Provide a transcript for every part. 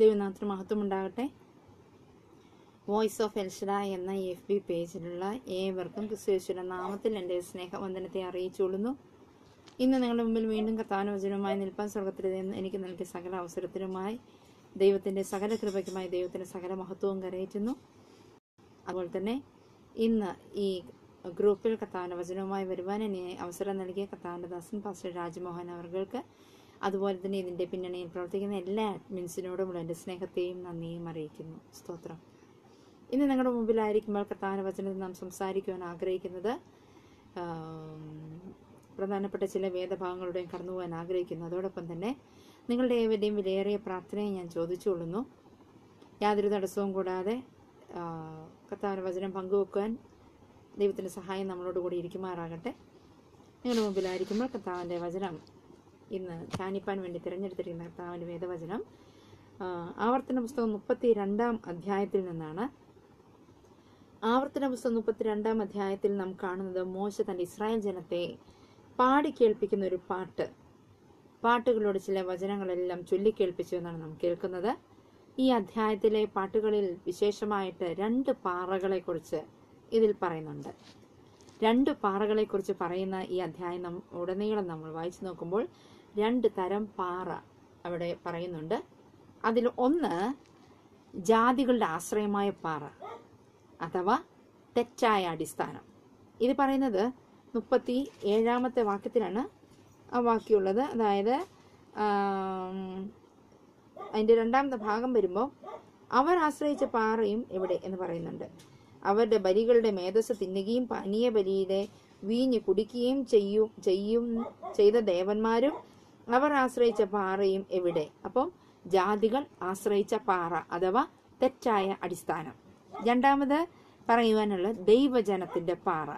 ദൈവനാഥന് മഹത്വം ഉണ്ടാകട്ടെ voice of എൽഷഡ എന്ന എഫ് ബി പേജിലുള്ള ഏവർക്കും ക്രിസ്തുവേശ്വര നാമത്തിൽ എൻ്റെ സ്നേഹവന്ദനത്തെ അറിയിച്ചുകൊള്ളുന്നു ഇന്ന് നിങ്ങളുടെ മുമ്പിൽ വീണ്ടും കഥാനുവചനവുമായി നിൽപ്പാൻ സ്വർഗത്തിൽ നിന്ന് എനിക്ക് നൽകിയ സകല അവസരത്തിനുമായി ദൈവത്തിൻ്റെ സകല കൃപയ്ക്കുമായി ദൈവത്തിൻ്റെ സകല മഹത്വവും കരയറ്റുന്നു അതുപോലെ തന്നെ ഇന്ന് ഈ ഗ്രൂപ്പിൽ കഥാനുവചനവുമായി വരുവാൻ എന്നെ അവസരം നൽകിയ കഥാൻ്റെ ദാസൻ പാസ്റ്റർ രാജ്മോഹൻ അവർക്ക് അതുപോലെ തന്നെ ഇതിൻ്റെ പിന്നണിയിൽ പ്രവർത്തിക്കുന്ന എല്ലാ അഡ്മിൻസിനോടുമുള്ള എൻ്റെ സ്നേഹത്തെയും നന്ദിയും അറിയിക്കുന്നു സ്തോത്രം ഇന്ന് നിങ്ങളുടെ മുമ്പിലായിരിക്കുമ്പോൾ കർത്താവിൻ്റെ വചനത്തിൽ നാം സംസാരിക്കുവാൻ ആഗ്രഹിക്കുന്നത് പ്രധാനപ്പെട്ട ചില വേദഭാഗങ്ങളുടെയും കടന്നു പോകാൻ ആഗ്രഹിക്കുന്നു അതോടൊപ്പം തന്നെ നിങ്ങളുടെ ഏവരുടെയും വിലയേറിയ പ്രാർത്ഥനയെ ഞാൻ ചോദിച്ചുകൊള്ളുന്നു യാതൊരു തടസ്സവും കൂടാതെ കർത്താവിൻ്റെ വചനം പങ്കുവെക്കുവാൻ ദൈവത്തിൻ്റെ സഹായം നമ്മളോട് കൂടി ഇരിക്കുമാറാകട്ടെ നിങ്ങളുടെ മുമ്പിലായിരിക്കുമ്പോൾ കർത്താവിൻ്റെ വചനം ഇന്ന് ധ്യാനിപ്പാൻ വേണ്ടി തിരഞ്ഞെടുത്തിരിക്കുന്ന കർത്താവിൻ്റെ വേദവചനം ആവർത്തന പുസ്തകം മുപ്പത്തി രണ്ടാം അധ്യായത്തിൽ നിന്നാണ് ആവർത്തന പുസ്തകം മുപ്പത്തി രണ്ടാം അധ്യായത്തിൽ നാം കാണുന്നത് മോശ തൻ്റെ ഇസ്രായേൽ ജനത്തെ പാടി കേൾപ്പിക്കുന്ന ഒരു പാട്ട് പാട്ടുകളോട് ചില വചനങ്ങളെല്ലാം ചൊല്ലിക്കേൾപ്പിച്ചു എന്നാണ് നാം കേൾക്കുന്നത് ഈ അധ്യായത്തിലെ പാട്ടുകളിൽ വിശേഷമായിട്ട് രണ്ട് പാറകളെക്കുറിച്ച് ഇതിൽ പറയുന്നുണ്ട് രണ്ട് പാറകളെക്കുറിച്ച് പറയുന്ന ഈ അധ്യായം ഉടനീളം നമ്മൾ വായിച്ചു നോക്കുമ്പോൾ രണ്ട് തരം പാറ അവിടെ പറയുന്നുണ്ട് അതിൽ ഒന്ന് ജാതികളുടെ ആശ്രയമായ പാറ അഥവാ തെറ്റായ അടിസ്ഥാനം ഇത് പറയുന്നത് മുപ്പത്തി ഏഴാമത്തെ വാക്യത്തിലാണ് ആ വാക്യുള്ളത് അതായത് അതിൻ്റെ രണ്ടാമത്തെ ഭാഗം വരുമ്പോൾ അവർ ആശ്രയിച്ച പാറയും എവിടെ എന്ന് പറയുന്നുണ്ട് അവരുടെ ബലികളുടെ മേധസ് തിന്നുകയും പനിയ ബലിയുടെ വീഞ്ഞ് കുടിക്കുകയും ചെയ്യും ചെയ്യും ചെയ്ത ദേവന്മാരും അവർ ആശ്രയിച്ച പാറയും എവിടെ അപ്പം ജാതികൾ ആശ്രയിച്ച പാറ അഥവാ തെറ്റായ അടിസ്ഥാനം രണ്ടാമത് പറയുവാനുള്ള ദൈവജനത്തിന്റെ പാറ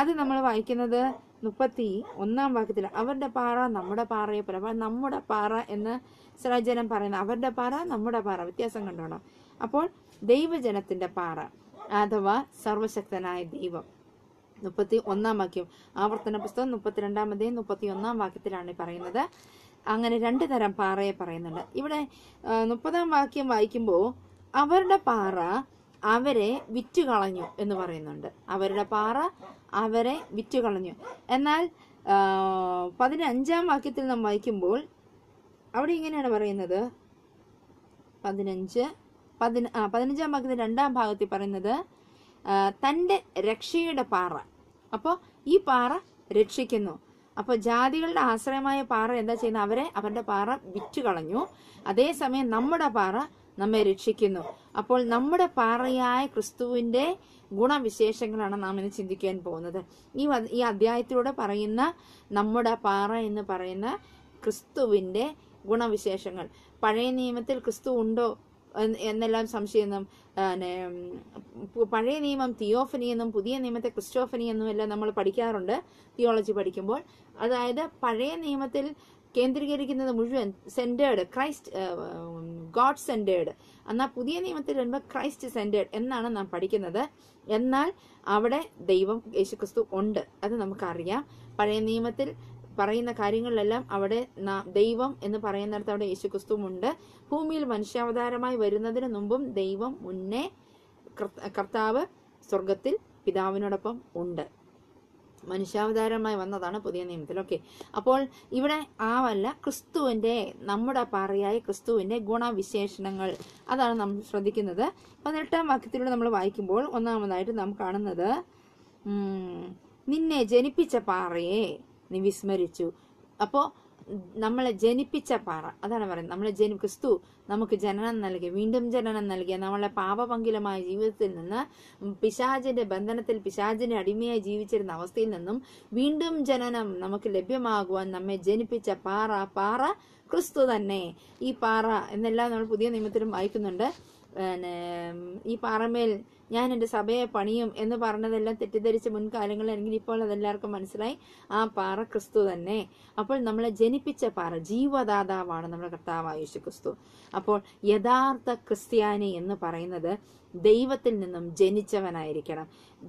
അത് നമ്മൾ വായിക്കുന്നത് മുപ്പത്തി ഒന്നാം വാക്യത്തിൽ അവരുടെ പാറ നമ്മുടെ പാറയെ പോലെ നമ്മുടെ പാറ എന്ന് സജനം പറയുന്ന അവരുടെ പാറ നമ്മുടെ പാറ വ്യത്യാസം കണ്ടോണം അപ്പോൾ ദൈവജനത്തിന്റെ പാറ അഥവാ സർവശക്തനായ ദൈവം മുപ്പത്തി ഒന്നാം വാക്യം ആവർത്തന പുസ്തകം മുപ്പത്തിരണ്ടാം അധ്യായം മുപ്പത്തി ഒന്നാം വാക്യത്തിലാണ് പറയുന്നത് അങ്ങനെ രണ്ട് തരം പാറയെ പറയുന്നുണ്ട് ഇവിടെ മുപ്പതാം വാക്യം വായിക്കുമ്പോൾ അവരുടെ പാറ അവരെ വിറ്റുകളഞ്ഞു എന്ന് പറയുന്നുണ്ട് അവരുടെ പാറ അവരെ വിറ്റുകളഞ്ഞു എന്നാൽ പതിനഞ്ചാം വാക്യത്തിൽ നാം വായിക്കുമ്പോൾ അവിടെ ഇങ്ങനെയാണ് പറയുന്നത് പതിനഞ്ച് പതിന പതിനഞ്ചാം വാക്യത്തിൽ രണ്ടാം ഭാഗത്തിൽ പറയുന്നത് തൻ്റെ രക്ഷയുടെ പാറ അപ്പോൾ ഈ പാറ രക്ഷിക്കുന്നു അപ്പോൾ ജാതികളുടെ ആശ്രയമായ പാറ എന്താ ചെയ്യുന്നത് അവരെ അവരുടെ പാറ വിറ്റ് കളഞ്ഞു അതേസമയം നമ്മുടെ പാറ നമ്മെ രക്ഷിക്കുന്നു അപ്പോൾ നമ്മുടെ പാറയായ ക്രിസ്തുവിൻ്റെ ഗുണവിശേഷങ്ങളാണ് നാം ഇന്ന് ചിന്തിക്കാൻ പോകുന്നത് ഈ ഈ അധ്യായത്തിലൂടെ പറയുന്ന നമ്മുടെ പാറ എന്ന് പറയുന്ന ക്രിസ്തുവിൻ്റെ ഗുണവിശേഷങ്ങൾ പഴയ നിയമത്തിൽ ക്രിസ്തു ഉണ്ടോ എന്നെല്ലാം സംശയം പഴയ നിയമം തിയോഫനി എന്നും പുതിയ നിയമത്തെ ക്രിസ്റ്റോഫനി എന്നും എല്ലാം നമ്മൾ പഠിക്കാറുണ്ട് തിയോളജി പഠിക്കുമ്പോൾ അതായത് പഴയ നിയമത്തിൽ കേന്ദ്രീകരിക്കുന്നത് മുഴുവൻ സെൻറ്റേഡ് ക്രൈസ്റ്റ് ഗോഡ് സെൻറ്റേഡ് എന്നാൽ പുതിയ നിയമത്തിൽ വരുമ്പോൾ ക്രൈസ്റ്റ് സെൻറ്റേഡ് എന്നാണ് നാം പഠിക്കുന്നത് എന്നാൽ അവിടെ ദൈവം യേശുക്രിസ്തു ഉണ്ട് അത് നമുക്കറിയാം പഴയ നിയമത്തിൽ പറയുന്ന കാര്യങ്ങളിലെല്ലാം അവിടെ ദൈവം എന്ന് പറയുന്നിടത്ത് അവിടെ യേശുക്രിസ്തുവുമുണ്ട് ഭൂമിയിൽ മനുഷ്യാവതാരമായി വരുന്നതിന് മുമ്പും ദൈവം മുന്നേ കർത്താവ് സ്വർഗത്തിൽ പിതാവിനോടൊപ്പം ഉണ്ട് മനുഷ്യാവതാരമായി വന്നതാണ് പുതിയ നിയമത്തിൽ ഓക്കെ അപ്പോൾ ഇവിടെ ആവല്ല ക്രിസ്തുവിൻ്റെ നമ്മുടെ പാറയായ ക്രിസ്തുവിൻ്റെ ഗുണവിശേഷണങ്ങൾ അതാണ് നമ്മൾ ശ്രദ്ധിക്കുന്നത് പതിനെട്ടാം വാക്യത്തിലൂടെ നമ്മൾ വായിക്കുമ്പോൾ ഒന്നാമതായിട്ട് നാം കാണുന്നത് നിന്നെ ജനിപ്പിച്ച പാറയെ വിസ്മരിച്ചു അപ്പോൾ നമ്മളെ ജനിപ്പിച്ച പാറ അതാണ് പറയുന്നത് നമ്മളെ ജനി ക്രിസ്തു നമുക്ക് ജനനം നൽകി വീണ്ടും ജനനം നൽകിയ നമ്മളെ പാപപങ്കിലമായ ജീവിതത്തിൽ നിന്ന് പിശാചിന്റെ ബന്ധനത്തിൽ പിശാജിനെ അടിമയായി ജീവിച്ചിരുന്ന അവസ്ഥയിൽ നിന്നും വീണ്ടും ജനനം നമുക്ക് ലഭ്യമാകുവാൻ നമ്മെ ജനിപ്പിച്ച പാറ പാറ ക്രിസ്തു തന്നെ ഈ പാറ എന്നെല്ലാം നമ്മൾ പുതിയ നിയമത്തിലും വായിക്കുന്നുണ്ട് പിന്നെ ഈ പാറമേൽ ഞാൻ എൻ്റെ സഭയെ പണിയും എന്ന് പറഞ്ഞതെല്ലാം തെറ്റിദ്ധരിച്ച മുൻകാലങ്ങളിൽ അല്ലെങ്കിൽ ഇപ്പോൾ അതെല്ലാവർക്കും മനസ്സിലായി ആ പാറ ക്രിസ്തു തന്നെ അപ്പോൾ നമ്മളെ ജനിപ്പിച്ച പാറ ജീവദാതാവാണ് നമ്മുടെ കർത്താവായ ക്രിസ്തു അപ്പോൾ യഥാർത്ഥ ക്രിസ്ത്യാനി എന്ന് പറയുന്നത് ദൈവത്തിൽ നിന്നും ജനിച്ചവനായിരിക്കണം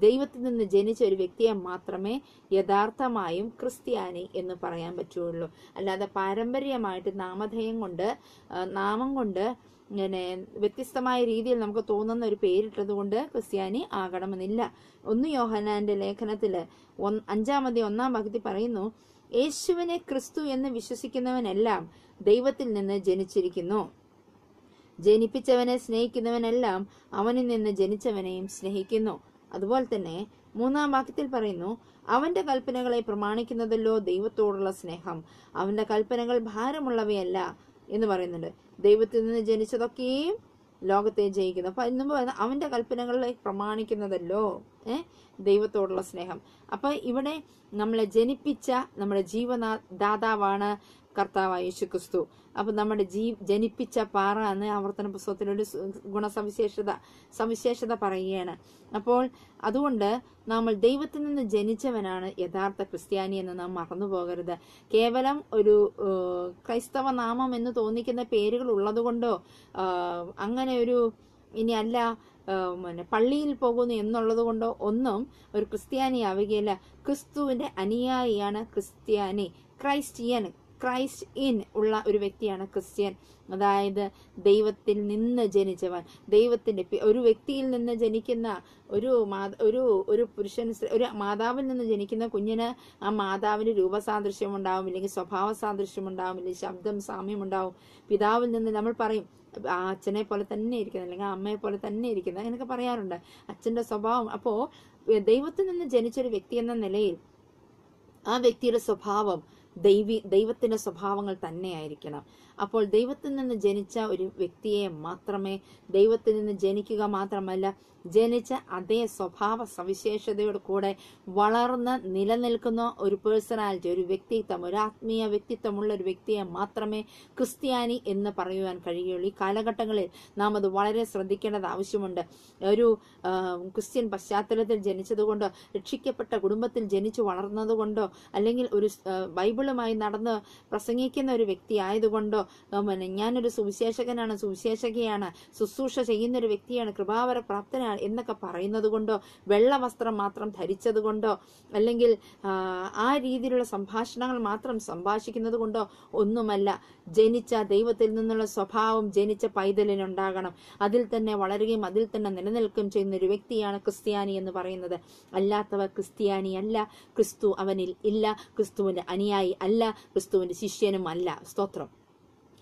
ദൈവത്തിൽ നിന്ന് ജനിച്ച ഒരു വ്യക്തിയെ മാത്രമേ യഥാർത്ഥമായും ക്രിസ്ത്യാനി എന്ന് പറയാൻ പറ്റുള്ളൂ അല്ലാതെ പാരമ്പര്യമായിട്ട് നാമധേയം കൊണ്ട് നാമം കൊണ്ട് പിന്നെ വ്യത്യസ്തമായ രീതിയിൽ നമുക്ക് തോന്നുന്ന ഒരു പേരിട്ടത് കൊണ്ട് ക്രിസ്ത്യാനി ആകണമെന്നില്ല ഒന്ന് യോഹനാന്റെ ലേഖനത്തിൽ അഞ്ചാമത്തെ ഒന്നാം പകുതി പറയുന്നു യേശുവിനെ ക്രിസ്തു എന്ന് വിശ്വസിക്കുന്നവനെല്ലാം ദൈവത്തിൽ നിന്ന് ജനിച്ചിരിക്കുന്നു ജനിപ്പിച്ചവനെ സ്നേഹിക്കുന്നവനെല്ലാം അവനിൽ നിന്ന് ജനിച്ചവനെയും സ്നേഹിക്കുന്നു അതുപോലെ തന്നെ മൂന്നാം വാക്യത്തിൽ പറയുന്നു അവന്റെ കൽപ്പനകളെ പ്രമാണിക്കുന്നതല്ലോ ദൈവത്തോടുള്ള സ്നേഹം അവന്റെ കൽപ്പനകൾ ഭാരമുള്ളവയല്ല എന്ന് പറയുന്നുണ്ട് ദൈവത്തിൽ നിന്ന് ജനിച്ചതൊക്കെയും ലോകത്തെ ജയിക്കുന്നു അപ്പൊ എന്നും പറയുന്നത് അവന്റെ കൽപ്പനകളിൽ പ്രമാണിക്കുന്നതല്ലോ ഏഹ് ദൈവത്തോടുള്ള സ്നേഹം അപ്പൊ ഇവിടെ നമ്മളെ ജനിപ്പിച്ച നമ്മുടെ ജീവനാ ദാതാവാണ് കർത്താവായ യേശു ക്രിസ്തു അപ്പം നമ്മുടെ ജീ ജനിപ്പിച്ച പാറ എന്ന് ആവർത്തന പുസ്തകത്തിലൊരു ഗുണസവിശേഷത സവിശേഷത പറയുകയാണ് അപ്പോൾ അതുകൊണ്ട് നമ്മൾ ദൈവത്തിൽ നിന്ന് ജനിച്ചവനാണ് യഥാർത്ഥ ക്രിസ്ത്യാനി എന്ന് നാം മറന്നു പോകരുത് കേവലം ഒരു ക്രൈസ്തവ നാമം എന്ന് തോന്നിക്കുന്ന പേരുകൾ ഉള്ളതുകൊണ്ടോ അങ്ങനെ ഒരു ഇനി അല്ല പിന്നെ പള്ളിയിൽ പോകുന്നു എന്നുള്ളത് കൊണ്ടോ ഒന്നും ഒരു ക്രിസ്ത്യാനി ആവുകയില്ല ക്രിസ്തുവിന്റെ അനുയായിയാണ് ക്രിസ്ത്യാനി ക്രൈസ്റ്റിയൻ ക്രൈസ്റ്റ് ഇൻ ഉള്ള ഒരു വ്യക്തിയാണ് ക്രിസ്ത്യൻ അതായത് ദൈവത്തിൽ നിന്ന് ജനിച്ചവൻ ദൈവത്തിൻ്റെ ഒരു വ്യക്തിയിൽ നിന്ന് ജനിക്കുന്ന ഒരു മാ ഒരു ഒരു പുരുഷൻ ഒരു മാതാവിൽ നിന്ന് ജനിക്കുന്ന കുഞ്ഞിന് ആ മാതാവിന് രൂപസാദൃശ്യം ഉണ്ടാവും ഇല്ലെങ്കിൽ സ്വഭാവ സാദൃശ്യം ഉണ്ടാവും ഇല്ലെങ്കിൽ ശബ്ദം സാമ്യം ഉണ്ടാവും പിതാവിൽ നിന്ന് നമ്മൾ പറയും അച്ഛനെ പോലെ തന്നെ ഇരിക്കുന്നത് അല്ലെങ്കിൽ അമ്മയെ പോലെ തന്നെ ഇരിക്കുന്നത് അങ്ങനെയൊക്കെ പറയാറുണ്ട് അച്ഛൻ്റെ സ്വഭാവം അപ്പോൾ ദൈവത്തിൽ നിന്ന് ജനിച്ചൊരു വ്യക്തി എന്ന നിലയിൽ ആ വ്യക്തിയുടെ സ്വഭാവം ദൈവി ദൈവത്തിൻ്റെ സ്വഭാവങ്ങൾ തന്നെയായിരിക്കണം അപ്പോൾ ദൈവത്തിൽ നിന്ന് ജനിച്ച ഒരു വ്യക്തിയെ മാത്രമേ ദൈവത്തിൽ നിന്ന് ജനിക്കുക മാത്രമല്ല ജനിച്ച അതേ സ്വഭാവ സവിശേഷതയോട് കൂടെ വളർന്ന് നിലനിൽക്കുന്ന ഒരു പേഴ്സണാലിറ്റി ഒരു വ്യക്തിത്വം ഒരു ആത്മീയ വ്യക്തിത്വമുള്ള ഒരു വ്യക്തിയെ മാത്രമേ ക്രിസ്ത്യാനി എന്ന് പറയുവാൻ കഴിയുള്ളൂ ഈ കാലഘട്ടങ്ങളിൽ നാം അത് വളരെ ശ്രദ്ധിക്കേണ്ടത് ആവശ്യമുണ്ട് ഒരു ക്രിസ്ത്യൻ പശ്ചാത്തലത്തിൽ ജനിച്ചതുകൊണ്ടോ രക്ഷിക്കപ്പെട്ട കുടുംബത്തിൽ ജനിച്ചു വളർന്നതുകൊണ്ടോ അല്ലെങ്കിൽ ഒരു ബൈബിളുമായി നടന്ന് പ്രസംഗിക്കുന്ന ഒരു വ്യക്തി ആയതുകൊണ്ടോ പിന്നെ ഞാനൊരു സുവിശേഷകനാണ് സുവിശേഷകയാണ് ശുശ്രൂഷ ചെയ്യുന്നൊരു വ്യക്തിയാണ് കൃപാവര പ്രാപ്തനാണ് എന്നൊക്കെ പറയുന്നത് കൊണ്ടോ വെള്ളവസ്ത്രം മാത്രം ധരിച്ചത് കൊണ്ടോ അല്ലെങ്കിൽ ആ രീതിയിലുള്ള സംഭാഷണങ്ങൾ മാത്രം സംഭാഷിക്കുന്നത് കൊണ്ടോ ഒന്നുമല്ല ജനിച്ച ദൈവത്തിൽ നിന്നുള്ള സ്വഭാവം ജനിച്ച പൈതലിനുണ്ടാകണം അതിൽ തന്നെ വളരുകയും അതിൽ തന്നെ നിലനിൽക്കുകയും ചെയ്യുന്ന ഒരു വ്യക്തിയാണ് ക്രിസ്ത്യാനി എന്ന് പറയുന്നത് അല്ലാത്തവ ക്രിസ്ത്യാനി അല്ല ക്രിസ്തു അവനിൽ ഇല്ല ക്രിസ്തുവിന്റെ അനുയായി അല്ല ക്രിസ്തുവിന്റെ ശിഷ്യനും അല്ല സ്തോത്രം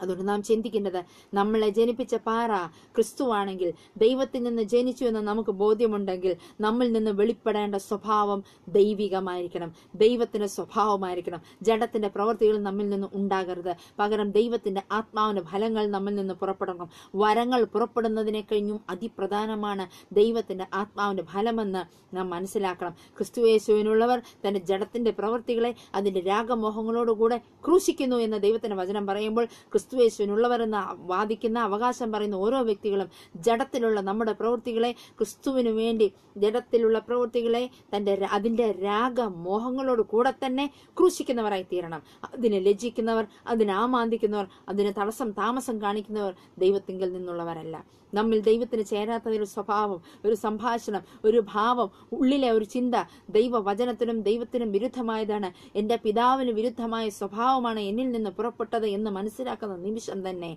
അതുകൊണ്ട് നാം ചിന്തിക്കേണ്ടത് നമ്മളെ ജനിപ്പിച്ച പാറ ക്രിസ്തുവാണെങ്കിൽ ദൈവത്തിൽ നിന്ന് ജനിച്ചു എന്ന് നമുക്ക് ബോധ്യമുണ്ടെങ്കിൽ നമ്മിൽ നിന്ന് വെളിപ്പെടേണ്ട സ്വഭാവം ദൈവികമായിരിക്കണം ദൈവത്തിന്റെ സ്വഭാവമായിരിക്കണം ജഡത്തിന്റെ പ്രവൃത്തികൾ നമ്മിൽ നിന്ന് ഉണ്ടാകരുത് പകരം ദൈവത്തിന്റെ ആത്മാവിന്റെ ഫലങ്ങൾ നമ്മിൽ നിന്ന് പുറപ്പെടണം വരങ്ങൾ പുറപ്പെടുന്നതിനെ കഴിഞ്ഞും അതിപ്രധാനമാണ് ദൈവത്തിന്റെ ആത്മാവിന്റെ ഫലമെന്ന് നാം മനസ്സിലാക്കണം ക്രിസ്തുയേശുവിനുള്ളവർ തന്റെ ജഡത്തിന്റെ പ്രവൃത്തികളെ അതിന്റെ രാഗമോഹങ്ങളോടുകൂടെ ക്രൂശിക്കുന്നു എന്ന് ദൈവത്തിന്റെ വചനം പറയുമ്പോൾ ക്രിസ്തു ക്രിസ്തുവേശുവിനുള്ളവരെന്ന് വാദിക്കുന്ന അവകാശം പറയുന്ന ഓരോ വ്യക്തികളും ജഡത്തിലുള്ള നമ്മുടെ പ്രവൃത്തികളെ ക്രിസ്തുവിനു വേണ്ടി ജഡത്തിലുള്ള പ്രവൃത്തികളെ തൻ്റെ അതിൻ്റെ മോഹങ്ങളോട് കൂടെ തന്നെ ക്രൂശിക്കുന്നവരായി തീരണം അതിനെ ലജിക്കുന്നവർ അതിനെ ആമാന്തിക്കുന്നവർ അതിന് തടസ്സം താമസം കാണിക്കുന്നവർ ദൈവത്തിങ്കിൽ നിന്നുള്ളവരല്ല നമ്മിൽ ദൈവത്തിന് ചേരാത്ത സ്വഭാവം ഒരു സംഭാഷണം ഒരു ഭാവം ഉള്ളിലെ ഒരു ചിന്ത വചനത്തിനും ദൈവത്തിനും വിരുദ്ധമായതാണ് എൻ്റെ പിതാവിന് വിരുദ്ധമായ സ്വഭാവമാണ് എന്നിൽ നിന്ന് പുറപ്പെട്ടത് എന്ന് മനസ്സിലാക്കുന്ന നിമിഷം തന്നെ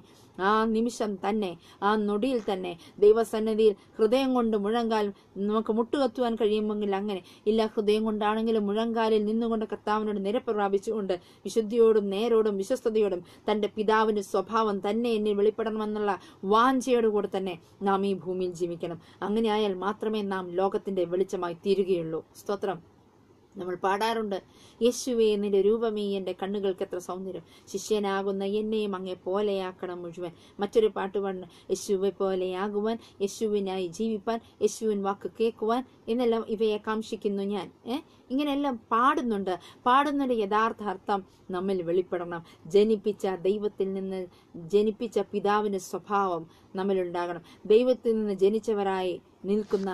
ആ നിമിഷം തന്നെ ആ നൊടിയിൽ തന്നെ ദൈവസന്നിധിയിൽ ഹൃദയം കൊണ്ട് മുഴങ്കാൽ നമുക്ക് മുട്ടുകത്തുവാൻ കഴിയുമെങ്കിൽ അങ്ങനെ ഇല്ല ഹൃദയം കൊണ്ടാണെങ്കിലും മുഴങ്കാലിൽ നിന്നുകൊണ്ട് കർത്താവിനോട് നിരപ്രാപിച്ചുകൊണ്ട് വിശുദ്ധിയോടും നേരോടും വിശ്വസ്തയോടും തൻ്റെ പിതാവിൻ്റെ സ്വഭാവം തന്നെ എന്നിൽ വെളിപ്പെടണമെന്നുള്ള വാഞ്ചയോടുകൂടെ തന്നെ തന്നെ നാം ഈ ഭൂമിയിൽ ജീവിക്കണം അങ്ങനെയായാൽ മാത്രമേ നാം ലോകത്തിന്റെ വെളിച്ചമായി തീരുകയുള്ളൂ സ്തോത്രം നമ്മൾ പാടാറുണ്ട് യേശുവേ നിന്റെ രൂപമേ എൻ്റെ കണ്ണുകൾക്ക് എത്ര സൗന്ദര്യം ശിഷ്യനാകുന്ന എന്നെയും അങ്ങേ പോലെയാക്കണം മുഴുവൻ മറ്റൊരു പാട്ട് പാടുന്നു യേശുവെ പോലെയാകുവാൻ യേശുവിനായി ജീവിപ്പാൻ യേശുവിൻ വാക്ക് കേൾക്കുവാൻ എന്നെല്ലാം ഇവയെ കാംക്ഷിക്കുന്നു ഞാൻ ഇങ്ങനെയെല്ലാം പാടുന്നുണ്ട് പാടുന്നതിൻ്റെ യഥാർത്ഥ അർത്ഥം നമ്മിൽ വെളിപ്പെടണം ജനിപ്പിച്ച ദൈവത്തിൽ നിന്ന് ജനിപ്പിച്ച പിതാവിൻ്റെ സ്വഭാവം നമ്മളുണ്ടാകണം ദൈവത്തിൽ നിന്ന് ജനിച്ചവരായി നിൽക്കുന്ന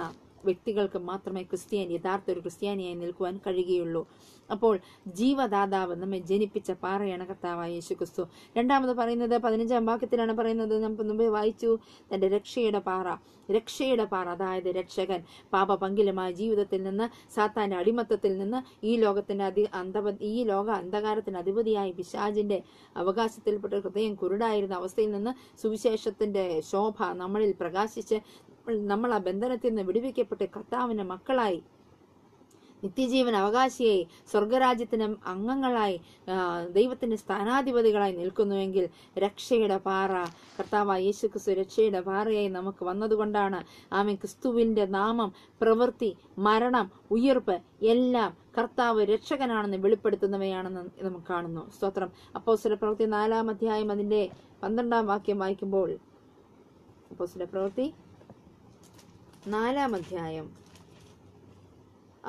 വ്യക്തികൾക്ക് മാത്രമേ ക്രിസ്ത്യാനി യഥാർത്ഥ ഒരു ക്രിസ്ത്യാനിയായി നിൽക്കുവാൻ കഴിയുകയുള്ളൂ അപ്പോൾ ജീവദാതാവ് നമ്മെ ജനിപ്പിച്ച പാറയാണ് കർത്താവായ യേശു ക്രിസ്തു രണ്ടാമത് പറയുന്നത് പതിനഞ്ചാം വാക്യത്തിലാണ് പറയുന്നത് നമുക്ക് മുമ്പേ വായിച്ചു തൻ്റെ രക്ഷയുടെ പാറ രക്ഷയുടെ പാറ അതായത് രക്ഷകൻ പാപ പങ്കിലുമായ ജീവിതത്തിൽ നിന്ന് സാത്താൻ്റെ അടിമത്തത്തിൽ നിന്ന് ഈ ലോകത്തിൻ്റെ അധി അന്ധപ ഈ ലോക അന്ധകാരത്തിൻ്റെ അധിപതിയായ പിശാജിൻ്റെ അവകാശത്തിൽപ്പെട്ട ഹൃദയം കുരുടായിരുന്ന അവസ്ഥയിൽ നിന്ന് സുവിശേഷത്തിൻ്റെ ശോഭ നമ്മളിൽ പ്രകാശിച്ച് നമ്മൾ ആ ബന്ധനത്തിൽ നിന്ന് വിടുവിക്കപ്പെട്ട് കർത്താവിന്റെ മക്കളായി നിത്യജീവൻ അവകാശിയായി സ്വർഗരാജ്യത്തിന് അംഗങ്ങളായി ദൈവത്തിന്റെ സ്ഥാനാധിപതികളായി നിൽക്കുന്നുവെങ്കിൽ രക്ഷയുടെ പാറ കർത്താവ് യേശുക്രിസ്തു രക്ഷയുടെ പാറയായി നമുക്ക് വന്നതുകൊണ്ടാണ് ആമേ ക്രിസ്തുവിന്റെ നാമം പ്രവൃത്തി മരണം ഉയർപ്പ് എല്ലാം കർത്താവ് രക്ഷകനാണെന്ന് വെളിപ്പെടുത്തുന്നവയാണെന്ന് നമുക്ക് കാണുന്നു സ്തോത്രം സ്വല പ്രവൃത്തി നാലാം അധ്യായം അതിന്റെ പന്ത്രണ്ടാം വാക്യം വായിക്കുമ്പോൾ സ്വല പ്രവൃത്തി നാലാം അധ്യായം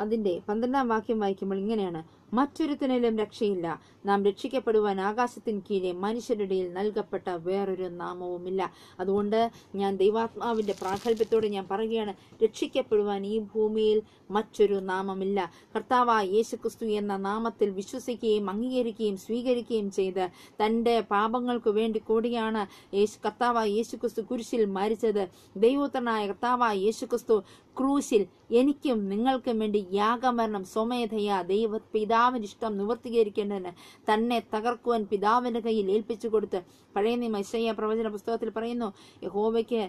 അതിൻ്റെ പന്ത്രണ്ടാം വാക്യം വായിക്കുമ്പോൾ ഇങ്ങനെയാണ് മറ്റൊരുത്തിനും രക്ഷയില്ല നാം രക്ഷിക്കപ്പെടുവാൻ ആകാശത്തിന് കീഴെ മനുഷ്യരുടെ നൽകപ്പെട്ട വേറൊരു നാമവുമില്ല അതുകൊണ്ട് ഞാൻ ദൈവാത്മാവിന്റെ പ്രാഗൽഭ്യത്തോടെ ഞാൻ പറയുകയാണ് രക്ഷിക്കപ്പെടുവാൻ ഈ ഭൂമിയിൽ മറ്റൊരു നാമമില്ല കർത്താവ യേശുക്രിസ്തു എന്ന നാമത്തിൽ വിശ്വസിക്കുകയും അംഗീകരിക്കുകയും സ്വീകരിക്കുകയും ചെയ്ത് തൻ്റെ പാപങ്ങൾക്ക് വേണ്ടി കൂടിയാണ് യേശു കർത്താവായ യേശുക്രിസ്തു കുരിശിൽ മരിച്ചത് ദൈവോത്തരനായ കർത്താവ യേശുക്രിസ്തു ക്രൂശിൽ എനിക്കും നിങ്ങൾക്കും വേണ്ടി യാഗമരണം സ്വമേധയാ ദൈവ പിതാവിൻ്റെ ഇഷ്ടം നിവർത്തീകരിക്കേണ്ടതിന് തന്നെ തകർക്കുവാൻ പിതാവിന്റെ കയ്യിൽ ഏൽപ്പിച്ചു കൊടുത്ത് പഴയ നിയമ ഐശയ്യ പ്രവചന പുസ്തകത്തിൽ പറയുന്നു യഹോബയ്ക്ക്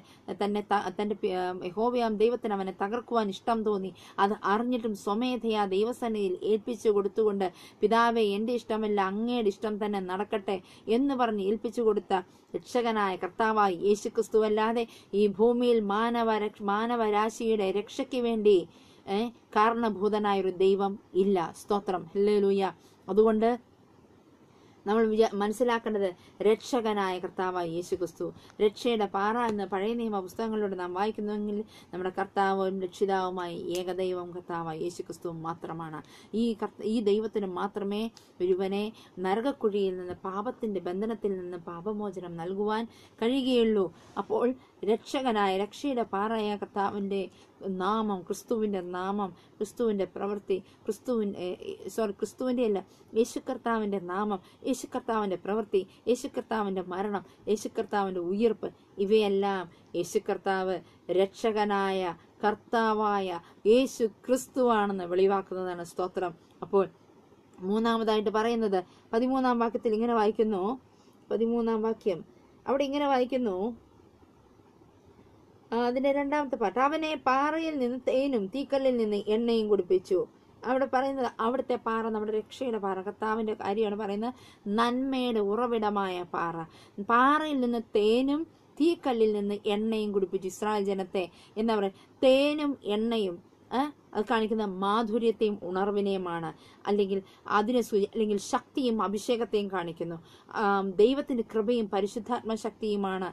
തന്നെ തൻ്റെ യഹോവയാം ദൈവത്തിന് അവനെ തകർക്കുവാൻ ഇഷ്ടം തോന്നി അത് അറിഞ്ഞിട്ടും സ്വമേധയാ ദൈവസന്നിധിയിൽ ഏൽപ്പിച്ചു കൊടുത്തുകൊണ്ട് പിതാവെ എൻ്റെ ഇഷ്ടമല്ല അങ്ങയുടെ ഇഷ്ടം തന്നെ നടക്കട്ടെ എന്ന് പറഞ്ഞ് ഏൽപ്പിച്ചു കൊടുത്ത രക്ഷകനായ കർത്താവായി യേശു ക്രിസ്തുവല്ലാതെ ഈ ഭൂമിയിൽ മാനവ മാനവരാശിയുടെ രക്ഷയ്ക്ക് വേണ്ടി കാരണഭൂതനായൊരു ദൈവം ഇല്ല സ്തോത്രം ഹല്ലേ അതുകൊണ്ട് നമ്മൾ മനസ്സിലാക്കേണ്ടത് രക്ഷകനായ കർത്താവായ യേശു ക്രിസ്തു രക്ഷയുടെ പാറ എന്ന് പഴയ നിയമ പുസ്തകങ്ങളിലൂടെ നാം വായിക്കുന്നുവെങ്കിൽ നമ്മുടെ കർത്താവും രക്ഷിതാവുമായി ഏകദൈവം കർത്താവായ യേശു മാത്രമാണ് ഈ ഈ ദൈവത്തിന് മാത്രമേ ഒരുവനെ നരകക്കുഴിയിൽ നിന്ന് പാപത്തിൻ്റെ ബന്ധനത്തിൽ നിന്ന് പാപമോചനം നൽകുവാൻ കഴിയുകയുള്ളൂ അപ്പോൾ രക്ഷകനായ രക്ഷയുടെ പാറയ കർത്താവിൻ്റെ നാമം ക്രിസ്തുവിൻ്റെ നാമം ക്രിസ്തുവിൻ്റെ പ്രവൃത്തി ക്രിസ്തുവിൻ സോറി ക്രിസ്തുവിൻ്റെ അല്ല യേശു കർത്താവിൻ്റെ നാമം യേശു കർത്താവിൻ്റെ പ്രവൃത്തി യേശു കർത്താവിൻ്റെ മരണം യേശു കർത്താവിൻ്റെ ഉയർപ്പ് ഇവയെല്ലാം യേശു കർത്താവ് രക്ഷകനായ കർത്താവായ യേശു ക്രിസ്തുവാണെന്ന് വെളിവാക്കുന്നതാണ് സ്തോത്രം അപ്പോൾ മൂന്നാമതായിട്ട് പറയുന്നത് പതിമൂന്നാം വാക്യത്തിൽ ഇങ്ങനെ വായിക്കുന്നു പതിമൂന്നാം വാക്യം അവിടെ ഇങ്ങനെ വായിക്കുന്നു അതിന്റെ രണ്ടാമത്തെ പാട്ട് അവനെ പാറയിൽ നിന്ന് തേനും തീക്കല്ലിൽ നിന്ന് എണ്ണയും കുടിപ്പിച്ചു അവിടെ പറയുന്നത് അവിടുത്തെ പാറ നമ്മുടെ രക്ഷയുടെ പാറ കർത്താവിൻ്റെ കാര്യമാണ് പറയുന്നത് നന്മയുടെ ഉറവിടമായ പാറ പാറയിൽ നിന്ന് തേനും തീക്കല്ലിൽ നിന്ന് എണ്ണയും കുടിപ്പിച്ചു ഇസ്രായേൽ ജനത്തെ എന്താ പറയുക തേനും എണ്ണയും അത് കാണിക്കുന്ന മാധുര്യത്തെയും ഉണർവിനെയുമാണ് അല്ലെങ്കിൽ അതിനെ സൂചി അല്ലെങ്കിൽ ശക്തിയും അഭിഷേകത്തെയും കാണിക്കുന്നു ദൈവത്തിൻ്റെ കൃപയും പരിശുദ്ധാത്മ ശക്തിയുമാണ്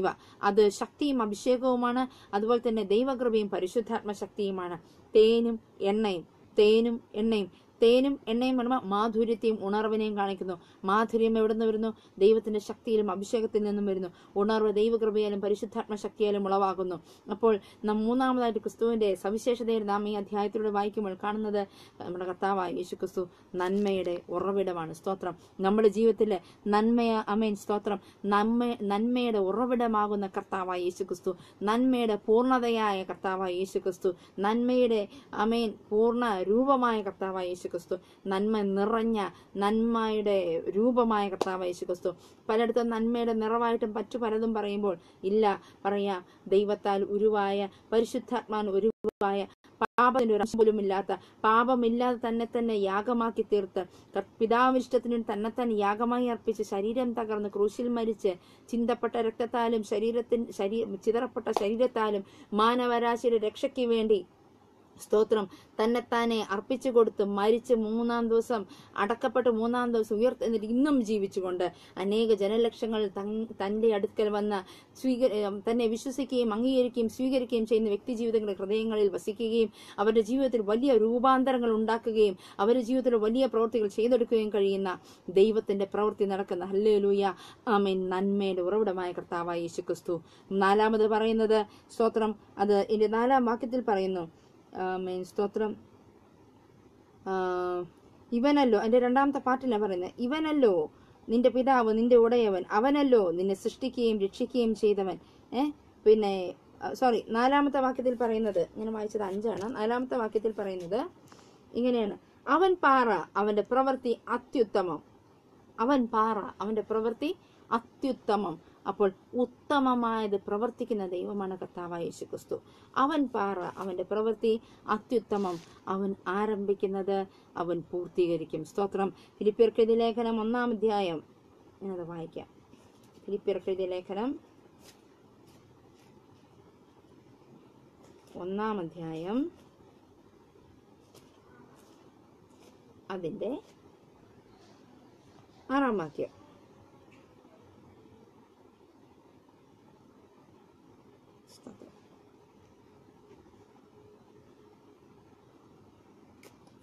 ഇവ അത് ശക്തിയും അഭിഷേകവുമാണ് അതുപോലെ തന്നെ ദൈവകൃപയും പരിശുദ്ധാത്മ ശക്തിയുമാണ് തേനും എണ്ണയും തേനും എണ്ണയും തേനും എണ്ണയും മണമ മാധുര്യത്തെയും ഉണർവിനെയും കാണിക്കുന്നു മാധുര്യം എവിടെ നിന്ന് വരുന്നു ദൈവത്തിന്റെ ശക്തിയിലും അഭിഷേകത്തിൽ നിന്നും വരുന്നു ഉണർവ് ദൈവകൃപയാലും പരിശുദ്ധാത്മ ശക്തിയാലും ഉളവാകുന്നു അപ്പോൾ നാം മൂന്നാമതായിട്ട് ക്രിസ്തുവിന്റെ സവിശേഷതയിൽ നാം ഈ അധ്യായത്തിലൂടെ വായിക്കുമ്പോൾ കാണുന്നത് നമ്മുടെ കർത്താവായ യേശു ക്രിസ്തു നന്മയുടെ ഉറവിടമാണ് സ്തോത്രം നമ്മുടെ ജീവിതത്തിലെ നന്മയ അമേൻ സ്തോത്രം നന്മ നന്മയുടെ ഉറവിടമാകുന്ന കർത്താവായ യേശു ക്രിസ്തു നന്മയുടെ പൂർണ്ണതയായ കർത്താവായ യേശു ക്രിസ്തു നന്മയുടെ അമേൻ പൂർണ്ണ രൂപമായ കർത്താവായ യേശു യേശു ക്രിസ്തു നന്മ നിറഞ്ഞ നന്മയുടെ രൂപമായ കർത്താവ് യേശു ക്രിസ്തു പലയിടത്തും നന്മയുടെ നിറവായിട്ടും പറ്റു പലതും പറയുമ്പോൾ ഇല്ല പറയാ ദൈവത്താൽ ഉരുവായ പരിശുദ്ധാത്മാൻ ഉരുവായ പാപത്തിന്റെ ഒരു പോലും ഇല്ലാത്ത പാപമില്ലാതെ തന്നെ തന്നെ യാഗമാക്കി തീർത്ത് പിതാവിഷ്ടത്തിനും തന്നെ തന്നെ യാഗമായി അർപ്പിച്ച് ശരീരം തകർന്ന് ക്രൂശിൽ മരിച്ച് ചിന്തപ്പെട്ട രക്തത്താലും ശരീരത്തിൻ ശരീ ചിതറപ്പെട്ട ശരീരത്താലും മാനവരാശിയുടെ രക്ഷയ്ക്ക് വേണ്ടി സ്തോത്രം തന്നെത്താനെ അർപ്പിച്ചു കൊടുത്ത് മരിച്ച് മൂന്നാം ദിവസം അടക്കപ്പെട്ട് മൂന്നാം ദിവസം ഉയർത്തെന്നിട്ട് ഇന്നും ജീവിച്ചുകൊണ്ട് അനേക ജനലക്ഷങ്ങൾ തന്റെ അടുക്കൽ വന്ന സ്വീക തന്നെ വിശ്വസിക്കുകയും അംഗീകരിക്കുകയും സ്വീകരിക്കുകയും ചെയ്യുന്ന വ്യക്തി ജീവിതങ്ങളുടെ ഹൃദയങ്ങളിൽ വസിക്കുകയും അവരുടെ ജീവിതത്തിൽ വലിയ രൂപാന്തരങ്ങൾ ഉണ്ടാക്കുകയും അവരുടെ ജീവിതത്തിൽ വലിയ പ്രവൃത്തികൾ ചെയ്തെടുക്കുകയും കഴിയുന്ന ദൈവത്തിന്റെ പ്രവൃത്തി നടക്കുന്ന ഹല്ലേലൂയ ആമേൻ നന്മയുടെ ഉറവിടമായ കർത്താവായ യേശു നാലാമത് പറയുന്നത് സ്തോത്രം അത് ഇതിന്റെ നാലാം വാക്യത്തിൽ പറയുന്നു മീൻ സ്തോത്രം ഇവനല്ലോ എൻ്റെ രണ്ടാമത്തെ പാർട്ടിലാണ് പറയുന്നത് ഇവനല്ലോ നിന്റെ പിതാവ് നിന്റെ ഉടയവൻ അവനല്ലോ നിന്നെ സൃഷ്ടിക്കുകയും രക്ഷിക്കുകയും ചെയ്തവൻ ഏ പിന്നെ സോറി നാലാമത്തെ വാക്യത്തിൽ പറയുന്നത് ഞാൻ വായിച്ചത് അഞ്ചാണ് നാലാമത്തെ വാക്യത്തിൽ പറയുന്നത് ഇങ്ങനെയാണ് അവൻ പാറ അവന്റെ പ്രവൃത്തി അത്യുത്തമം അവൻ പാറ അവന്റെ പ്രവൃത്തി അത്യുത്തമം അപ്പോൾ ഉത്തമമായത് പ്രവർത്തിക്കുന്ന ദൈവമാണ് കർത്താവായ യേശു ക്രിസ്തു അവൻ പാറ അവൻ്റെ പ്രവൃത്തി അത്യുത്തമം അവൻ ആരംഭിക്കുന്നത് അവൻ പൂർത്തീകരിക്കും സ്തോത്രം ഫിലിപ്പിയർക്കെഴുതി ലേഖനം ഒന്നാം അധ്യായം ഞാനത് വായിക്കാം ഫിലിപ്പിയർക്കെഴുതി ലേഖനം ഒന്നാം അധ്യായം അതിൻ്റെ ആറാം വാക്യം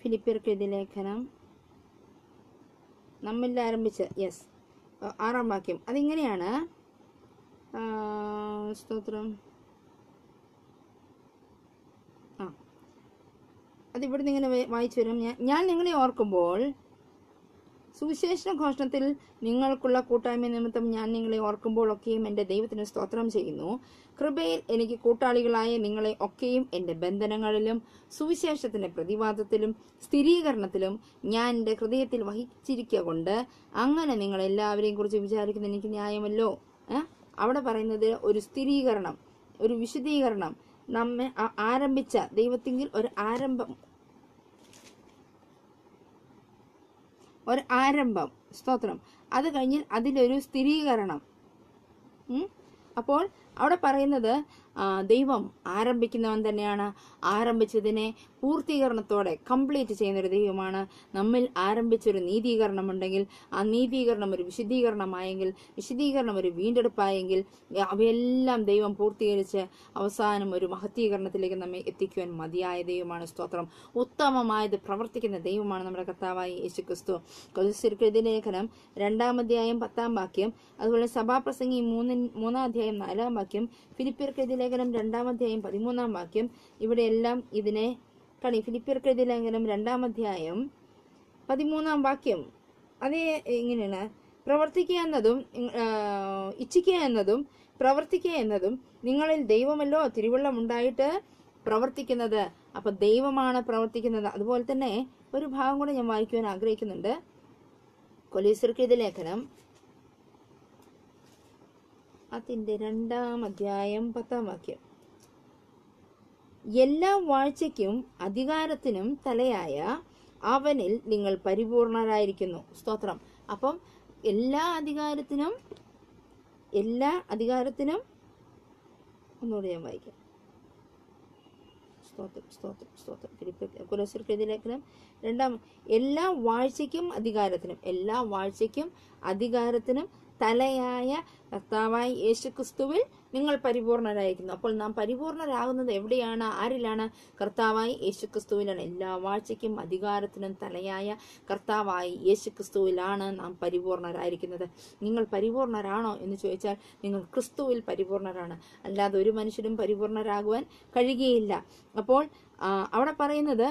ഫിലിപ്പിയർക്കെതി ലേഖനം നമ്മളെ ആരംഭിച്ച യെസ് ആറാം വാക്യം അതിങ്ങനെയാണ് സ്തോത്രം ആ അതിവിടുന്ന് ഇങ്ങനെ വായിച്ചു വരും ഞാൻ ഞാൻ നിങ്ങളെ ഓർക്കുമ്പോൾ സുവിശേഷണ ഘോഷണത്തിൽ നിങ്ങൾക്കുള്ള കൂട്ടായ്മ നിമിത്തം ഞാൻ നിങ്ങളെ ഓർക്കുമ്പോഴൊക്കെയും എൻ്റെ ദൈവത്തിന് സ്തോത്രം ചെയ്യുന്നു കൃപയിൽ എനിക്ക് കൂട്ടാളികളായ നിങ്ങളെ ഒക്കെയും എൻ്റെ ബന്ധനങ്ങളിലും സുവിശേഷത്തിൻ്റെ പ്രതിവാദത്തിലും സ്ഥിരീകരണത്തിലും ഞാൻ എൻ്റെ ഹൃദയത്തിൽ വഹിച്ചിരിക്കുക കൊണ്ട് അങ്ങനെ നിങ്ങൾ എല്ലാവരെയും കുറിച്ച് വിചാരിക്കുന്ന എനിക്ക് ന്യായമല്ലോ അവിടെ പറയുന്നത് ഒരു സ്ഥിരീകരണം ഒരു വിശദീകരണം നമ്മെ ആരംഭിച്ച ദൈവത്തിങ്കിൽ ഒരു ആരംഭം ഒരു ആരംഭം സ്തോത്രം അത് കഴിഞ്ഞ് അതിലൊരു സ്ഥിരീകരണം അപ്പോൾ അവിടെ പറയുന്നത് ദൈവം ആരംഭിക്കുന്നവൻ തന്നെയാണ് ആരംഭിച്ചതിനെ പൂർത്തീകരണത്തോടെ കംപ്ലീറ്റ് ചെയ്യുന്ന ഒരു ദൈവമാണ് നമ്മിൽ ആരംഭിച്ചൊരു നീതീകരണം ഉണ്ടെങ്കിൽ ആ നീതീകരണം ഒരു വിശുദ്ധീകരണമായെങ്കിൽ വിശുദ്ധീകരണം ഒരു വീണ്ടെടുപ്പായെങ്കിൽ അവയെല്ലാം ദൈവം പൂർത്തീകരിച്ച് അവസാനം ഒരു മഹത്തീകരണത്തിലേക്ക് നമ്മെ എത്തിക്കുവാൻ മതിയായ ദൈവമാണ് സ്തോത്രം ഉത്തമമായത് പ്രവർത്തിക്കുന്ന ദൈവമാണ് നമ്മുടെ കർത്താവായി യേശു ക്രിസ്തു ലേഖനം രണ്ടാം അധ്യായം പത്താം വാക്യം അതുപോലെ സഭാപ്രസംഗി മൂന്നിൻ മൂന്നാം അധ്യായം നാലാം വാക്യം വാക്യം ഫിലിപ്പിയർക്ക് ലേഖനം രണ്ടാം അധ്യായം പതിമൂന്നാം വാക്യം ഇവിടെയെല്ലാം ഇതിനെ കണി ഫിലിപ്പിയർക്ക് ലേഖനം രണ്ടാം അധ്യായം പതിമൂന്നാം വാക്യം അതേ എങ്ങനെയാണ് പ്രവർത്തിക്കുക എന്നതും ഇച്ഛിക്കുക എന്നതും പ്രവർത്തിക്കുക എന്നതും നിങ്ങളിൽ ദൈവമല്ലോ തിരുവള്ളം ഉണ്ടായിട്ട് പ്രവർത്തിക്കുന്നത് അപ്പൊ ദൈവമാണ് പ്രവർത്തിക്കുന്നത് അതുപോലെ തന്നെ ഒരു ഭാഗം കൂടെ ഞാൻ വായിക്കുവാൻ ആഗ്രഹിക്കുന്നുണ്ട് കൊലീസർക്ക് ഇത് ലേഖനം അതിൻ്റെ രണ്ടാം അധ്യായം പത്താം വാക്യം എല്ലാ വാഴ്ചയ്ക്കും അധികാരത്തിനും തലയായ അവനിൽ നിങ്ങൾ പരിപൂർണരായിരിക്കുന്നു സ്തോത്രം അപ്പം എല്ലാ അധികാരത്തിനും എല്ലാ അധികാരത്തിനും ഒന്നുകൂടെ ഞാൻ വായിക്കാം സ്തോത്രം സ്തോത്രം സ്തോത്രം ഫിലിപ്പ് കുലശ്രീ ലേഖനം രണ്ടാം എല്ലാ വാഴ്ചയ്ക്കും അധികാരത്തിനും എല്ലാ വാഴ്ചയ്ക്കും അധികാരത്തിനും തലയായ കർത്താവായി യേശുക്രിസ്തുവിൽ നിങ്ങൾ പരിപൂർണരായിരിക്കുന്നു അപ്പോൾ നാം പരിപൂർണരാകുന്നത് എവിടെയാണ് ആരിലാണ് കർത്താവായി യേശുക്രിസ്തുവിലാണ് എല്ലാ വാഴ്ചയ്ക്കും അധികാരത്തിനും തലയായ കർത്താവായി യേശുക്രിസ്തുവിലാണ് നാം പരിപൂർണരായിരിക്കുന്നത് നിങ്ങൾ പരിപൂർണരാണോ എന്ന് ചോദിച്ചാൽ നിങ്ങൾ ക്രിസ്തുവിൽ പരിപൂർണരാണ് അല്ലാതെ ഒരു മനുഷ്യരും പരിപൂർണരാകുവാൻ കഴിയുകയില്ല അപ്പോൾ അവിടെ പറയുന്നത്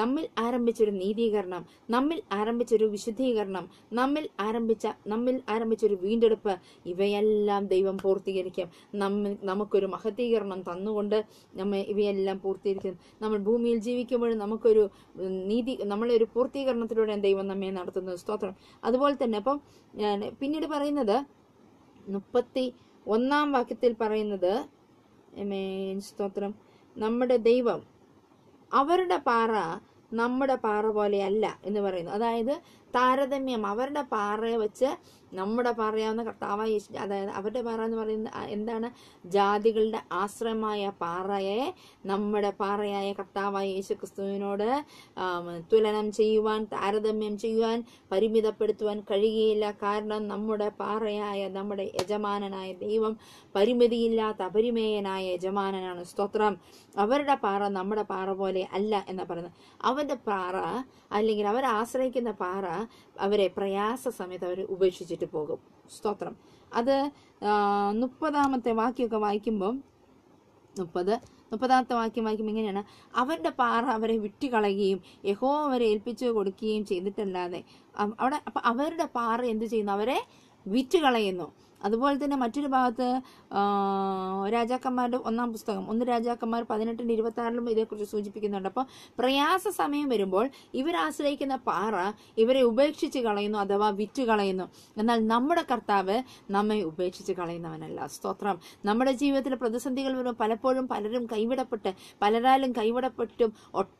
നമ്മിൽ ആരംഭിച്ചൊരു നീതീകരണം നമ്മിൽ ആരംഭിച്ചൊരു വിശുദ്ധീകരണം നമ്മിൽ ആരംഭിച്ച നമ്മിൽ ആരംഭിച്ചൊരു വീണ്ടെടുപ്പ് ഇവയെല്ലാം ദൈവം പൂർത്തീകരിക്കും നമ്മിൽ നമുക്കൊരു മഹത്തീകരണം തന്നുകൊണ്ട് നമ്മൾ ഇവയെല്ലാം പൂർത്തീകരിക്കും നമ്മൾ ഭൂമിയിൽ ജീവിക്കുമ്പോഴും നമുക്കൊരു നീതി നമ്മളൊരു പൂർത്തീകരണത്തിലൂടെ ദൈവം നമ്മെ നടത്തുന്ന സ്തോത്രം അതുപോലെ തന്നെ അപ്പം പിന്നീട് പറയുന്നത് മുപ്പത്തി ഒന്നാം വാക്യത്തിൽ പറയുന്നത് സ്തോത്രം നമ്മുടെ ദൈവം അവരുടെ പാറ നമ്മുടെ പാറ പോലെയല്ല എന്ന് പറയുന്നു അതായത് താരതമ്യം അവരുടെ പാറയെ വെച്ച് നമ്മുടെ പാറയാവുന്ന കർത്താവ് യേശു അതായത് അവരുടെ പാറ എന്ന് പറയുന്നത് എന്താണ് ജാതികളുടെ ആശ്രയമായ പാറയെ നമ്മുടെ പാറയായ കർത്താവായ യേശു ക്രിസ്തുവിനോട് തുലനം ചെയ്യുവാൻ താരതമ്യം ചെയ്യുവാൻ പരിമിതപ്പെടുത്തുവാൻ കഴിയുകയില്ല കാരണം നമ്മുടെ പാറയായ നമ്മുടെ യജമാനനായ ദൈവം പരിമിതിയില്ലാത്ത അപരിമേയനായ യജമാനനാണ് സ്തോത്രം അവരുടെ പാറ നമ്മുടെ പാറ പോലെ അല്ല എന്ന് പറയുന്നത് അവന്റെ പാറ അല്ലെങ്കിൽ അവരാശ്രയിക്കുന്ന ആശ്രയിക്കുന്ന പാറ അവരെ പ്രയാസ സമയത്ത് അവർ ഉപേക്ഷിച്ചിട്ട് പോകും സ്തോത്രം അത് മുപ്പതാമത്തെ വാക്യമൊക്കെ വായിക്കുമ്പം മുപ്പത് മുപ്പതാമത്തെ വാക്യം വായിക്കുമ്പോൾ ഇങ്ങനെയാണ് അവരുടെ പാറ അവരെ വിട്ടുകളയുകയും യഹോ അവരെ ഏൽപ്പിച്ചു കൊടുക്കുകയും ചെയ്തിട്ടല്ലാതെ അവിടെ അപ്പം അവരുടെ പാറ എന്ത് ചെയ്യുന്നു അവരെ വിറ്റുകളയുന്നു അതുപോലെ തന്നെ മറ്റൊരു ഭാഗത്ത് രാജാക്കന്മാരുടെ ഒന്നാം പുസ്തകം ഒന്ന് രാജാക്കന്മാർ പതിനെട്ടിന് ഇരുപത്തി ആറിലും ഇതേക്കുറിച്ച് സൂചിപ്പിക്കുന്നുണ്ട് അപ്പോൾ പ്രയാസ സമയം വരുമ്പോൾ ഇവരാശ്രയിക്കുന്ന പാറ ഇവരെ ഉപേക്ഷിച്ച് കളയുന്നു അഥവാ വിറ്റ് കളയുന്നു എന്നാൽ നമ്മുടെ കർത്താവ് നമ്മെ ഉപേക്ഷിച്ച് കളയുന്നവനല്ല സ്തോത്രം നമ്മുടെ ജീവിതത്തിലെ പ്രതിസന്ധികൾ വരുമ്പോൾ പലപ്പോഴും പലരും കൈവിടപ്പെട്ട് പലരാലും കൈവിടപ്പെട്ടും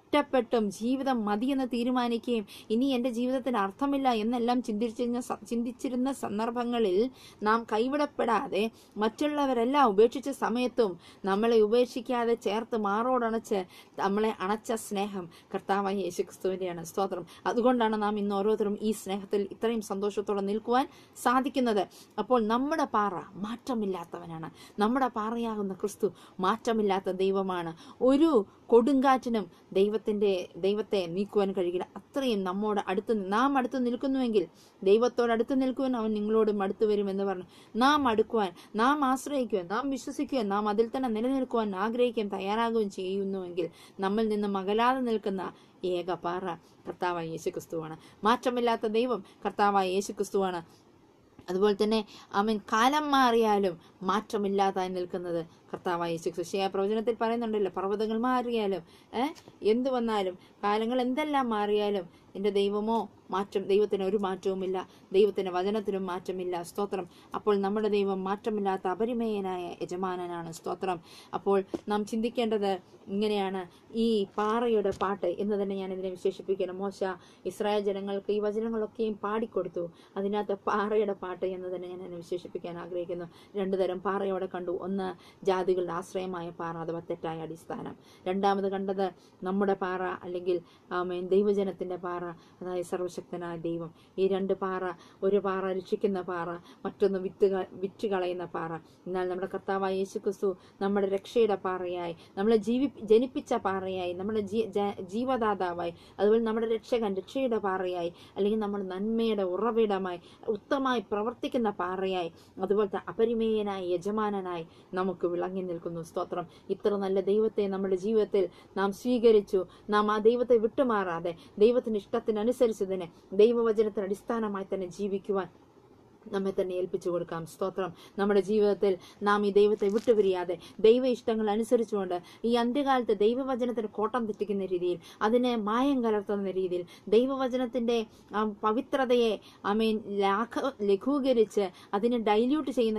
ഒറ്റപ്പെട്ടും ജീവിതം മതിയെന്ന് തീരുമാനിക്കുകയും ഇനി എൻ്റെ ജീവിതത്തിന് അർത്ഥമില്ല എന്നെല്ലാം ചിന്തിച്ചിരുന്ന ചിന്തിച്ചിരുന്ന സന്ദർഭങ്ങളിൽ നാം കൈവിടപ്പെടാതെ മറ്റുള്ളവരെല്ലാം ഉപേക്ഷിച്ച സമയത്തും നമ്മളെ ഉപേക്ഷിക്കാതെ ചേർത്ത് മാറോടണച്ച് നമ്മളെ അണച്ച സ്നേഹം കർത്താവായ യേശുക്രിസ്തുവിൻ്റെയാണ് സ്തോത്രം അതുകൊണ്ടാണ് നാം ഇന്ന് ഓരോരുത്തരും ഈ സ്നേഹത്തിൽ ഇത്രയും സന്തോഷത്തോടെ നിൽക്കുവാൻ സാധിക്കുന്നത് അപ്പോൾ നമ്മുടെ പാറ മാറ്റമില്ലാത്തവനാണ് നമ്മുടെ പാറയാകുന്ന ക്രിസ്തു മാറ്റമില്ലാത്ത ദൈവമാണ് ഒരു കൊടുങ്കാറ്റിനും ദൈവത്തിൻ്റെ ദൈവത്തെ നീക്കുവാൻ കഴിയില്ല അത്രയും നമ്മോട് അടുത്ത് നാം അടുത്ത് നിൽക്കുന്നുവെങ്കിൽ ദൈവത്തോട് അടുത്ത് നിൽക്കുവാൻ അവൻ നിങ്ങളോടും അടുത്ത് വരുമെന്ന് പറഞ്ഞു നാം അടുക്കുവാൻ നാം ആശ്രയിക്കുവാൻ നാം വിശ്വസിക്കുവാൻ നാം അതിൽ തന്നെ നിലനിൽക്കുവാൻ ആഗ്രഹിക്കുകയും തയ്യാറാകുകയും ചെയ്യുന്നുവെങ്കിൽ നമ്മിൽ നിന്ന് മകലാതെ നിൽക്കുന്ന ഏക പാറ കർത്താവായ യേശുക്രിസ്തുവാണ് മാറ്റമില്ലാത്ത ദൈവം കർത്താവായ യേശുക്രിസ്തുവാണ് അതുപോലെ തന്നെ അവൻ കാലം മാറിയാലും മാറ്റമില്ലാതായി നിൽക്കുന്നത് കർത്താവായ യേശുക്രിസ്തുശിയ പ്രവചനത്തിൽ പറയുന്നുണ്ടല്ലോ പർവ്വതങ്ങൾ മാറിയാലും എന്തു വന്നാലും കാലങ്ങൾ എന്തെല്ലാം മാറിയാലും എന്റെ ദൈവമോ മാറ്റം ദൈവത്തിന് ഒരു മാറ്റവുമില്ല ദൈവത്തിന് വചനത്തിനും മാറ്റമില്ല സ്തോത്രം അപ്പോൾ നമ്മുടെ ദൈവം മാറ്റമില്ലാത്ത അപരിമേയനായ യജമാനനാണ് സ്തോത്രം അപ്പോൾ നാം ചിന്തിക്കേണ്ടത് ഇങ്ങനെയാണ് ഈ പാറയുടെ പാട്ട് എന്ന് തന്നെ ഞാൻ ഇതിനെ വിശേഷിപ്പിക്കണം മോശ ഇസ്രായേൽ ജനങ്ങൾക്ക് ഈ വചനങ്ങളൊക്കെയും പാടിക്കൊടുത്തു അതിനകത്ത് പാറയുടെ പാട്ട് എന്ന് തന്നെ ഞാൻ അതിനെ വിശേഷിപ്പിക്കാൻ ആഗ്രഹിക്കുന്നു രണ്ടു തരം പാറയോടെ കണ്ടു ഒന്ന് ജാ ജാതികളുടെ ആശ്രയമായ പാറ അഥവാ തെറ്റായ അടിസ്ഥാനം രണ്ടാമത് കണ്ടത് നമ്മുടെ പാറ അല്ലെങ്കിൽ ദൈവജനത്തിൻ്റെ പാറ അതായത് സർവശക്തനായ ദൈവം ഈ രണ്ട് പാറ ഒരു പാറ രക്ഷിക്കുന്ന പാറ മറ്റൊന്ന് വിത്ത് വിറ്റ് കളയുന്ന പാറ എന്നാൽ നമ്മുടെ കർത്താവായ യേശു ക്രിസ്തു നമ്മുടെ രക്ഷയുടെ പാറയായി നമ്മളെ ജീവി ജനിപ്പിച്ച പാറയായി നമ്മുടെ ജീവദാതാവായി അതുപോലെ നമ്മുടെ രക്ഷകൻ രക്ഷയുടെ പാറയായി അല്ലെങ്കിൽ നമ്മുടെ നന്മയുടെ ഉറവിടമായി ഉത്തമമായി പ്രവർത്തിക്കുന്ന പാറയായി അതുപോലത്തെ അപരിമേയനായി യജമാനായി നമുക്ക് വിള തിളങ്ങി നിൽക്കുന്നു സ്തോത്രം ഇത്ര നല്ല ദൈവത്തെ നമ്മുടെ ജീവിതത്തിൽ നാം സ്വീകരിച്ചു നാം ആ ദൈവത്തെ വിട്ടുമാറാതെ ദൈവത്തിന് ഇഷ്ടത്തിനനുസരിച്ച് തന്നെ ദൈവവചനത്തിന് അടിസ്ഥാനമായി തന്നെ ജീവിക്കുവാൻ നമ്മെ തന്നെ ഏൽപ്പിച്ചു കൊടുക്കാം സ്തോത്രം നമ്മുടെ ജീവിതത്തിൽ നാം ഈ ദൈവത്തെ വിട്ടുപിരിയാതെ ദൈവ ഇഷ്ടങ്ങൾ അനുസരിച്ചുകൊണ്ട് ഈ അന്ത്യകാലത്ത് ദൈവവചനത്തിന് കോട്ടം തെറ്റിക്കുന്ന രീതിയിൽ അതിനെ മായം കലർത്തുന്ന രീതിയിൽ ദൈവവചനത്തിൻ്റെ പവിത്രതയെ അമീൻ ലാഘ ലഘൂകരിച്ച് അതിനെ ഡൈല്യൂട്ട് ചെയ്യുന്ന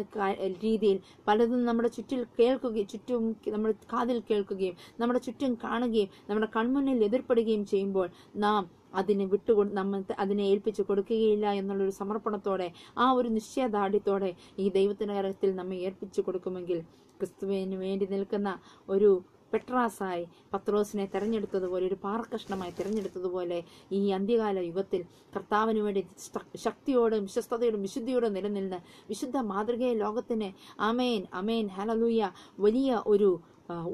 രീതിയിൽ പലതും നമ്മുടെ ചുറ്റിൽ കേൾക്കുകയും ചുറ്റും നമ്മുടെ കാതിൽ കേൾക്കുകയും നമ്മുടെ ചുറ്റും കാണുകയും നമ്മുടെ കൺമുന്നിൽ എതിർപ്പെടുകയും ചെയ്യുമ്പോൾ നാം അതിനെ വിട്ടുകൊടു നമ്മൾ അതിനെ ഏൽപ്പിച്ചു കൊടുക്കുകയില്ല എന്നുള്ളൊരു സമർപ്പണത്തോടെ ആ ഒരു നിശ്ചയദാർഢ്യത്തോടെ ഈ ദൈവത്തിൻ്റെ കാര്യത്തിൽ നമ്മെ ഏൽപ്പിച്ചു കൊടുക്കുമെങ്കിൽ ക്രിസ്തുവിന് വേണ്ടി നിൽക്കുന്ന ഒരു പെട്രാസായി പത്രോസിനെ തിരഞ്ഞെടുത്തതുപോലെ ഒരു പാറക്കഷ്ണമായി തിരഞ്ഞെടുത്തതുപോലെ ഈ അന്ത്യകാല യുഗത്തിൽ കർത്താവിന് വേണ്ടി ശക്തിയോടും വിശ്വസ്തയോടും വിശുദ്ധിയോടും നിലനിന്ന് വിശുദ്ധ മാതൃകയെ ലോകത്തിന് അമേൻ അമേൻ ഹലലൂയ വലിയ ഒരു